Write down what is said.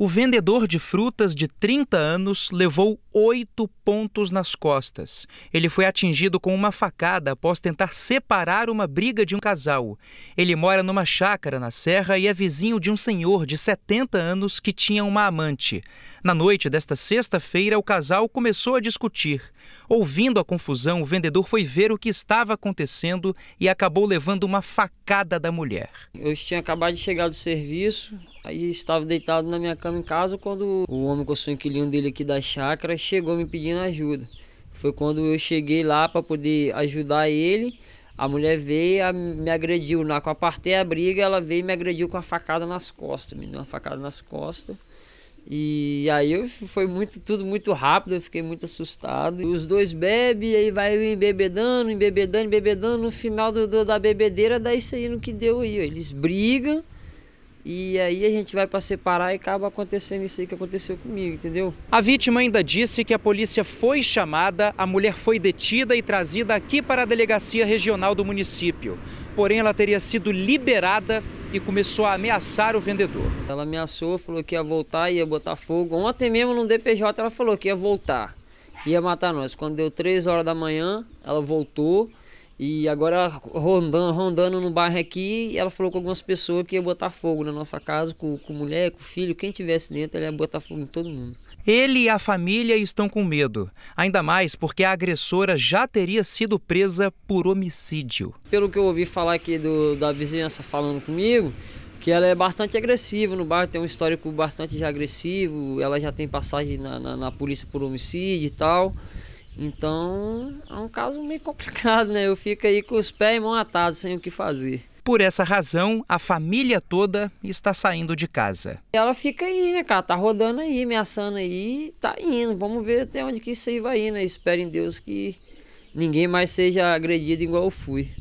O vendedor de frutas de 30 anos levou oito pontos nas costas. Ele foi atingido com uma facada após tentar separar uma briga de um casal. Ele mora numa chácara na serra e é vizinho de um senhor de 70 anos que tinha uma amante. Na noite desta sexta-feira, o casal começou a discutir. Ouvindo a confusão, o vendedor foi ver o que estava acontecendo e acabou levando uma facada da mulher. Eu tinha acabado de chegar do serviço, Aí estava deitado na minha cama em casa quando o homem que eu sou inquilino dele aqui da chácara chegou me pedindo ajuda. Foi quando eu cheguei lá para poder ajudar ele. A mulher veio, a, me agrediu na com a parte a briga, ela veio e me agrediu com a facada nas costas, me deu uma facada nas costas. E aí eu, foi muito, tudo muito rápido, eu fiquei muito assustado. Os dois bebem, aí vai embebedando, embebedando, embebedando. No final do, do, da bebedeira dá isso aí no que deu aí. Eles brigam, e aí a gente vai para separar e acaba acontecendo isso aí que aconteceu comigo, entendeu? A vítima ainda disse que a polícia foi chamada, a mulher foi detida e trazida aqui para a delegacia regional do município. Porém, ela teria sido liberada e começou a ameaçar o vendedor. Ela ameaçou, falou que ia voltar, ia botar fogo. Ontem mesmo no DPJ ela falou que ia voltar, ia matar nós. Quando deu 3 horas da manhã, ela voltou. E agora, rondando, rondando no bairro aqui, ela falou com algumas pessoas que ia botar fogo na nossa casa, com, com mulher, com filho, quem tivesse dentro, ela ia botar fogo em todo mundo. Ele e a família estão com medo, ainda mais porque a agressora já teria sido presa por homicídio. Pelo que eu ouvi falar aqui do, da vizinhança falando comigo, que ela é bastante agressiva no bairro, tem um histórico bastante agressivo, ela já tem passagem na, na, na polícia por homicídio e tal. Então é um caso meio complicado, né? Eu fico aí com os pés e mão atados sem o que fazer. Por essa razão, a família toda está saindo de casa. Ela fica aí, né, cara? Tá rodando aí, ameaçando aí, tá indo. Vamos ver até onde que isso aí vai ir, né? Espero em Deus que ninguém mais seja agredido igual eu fui.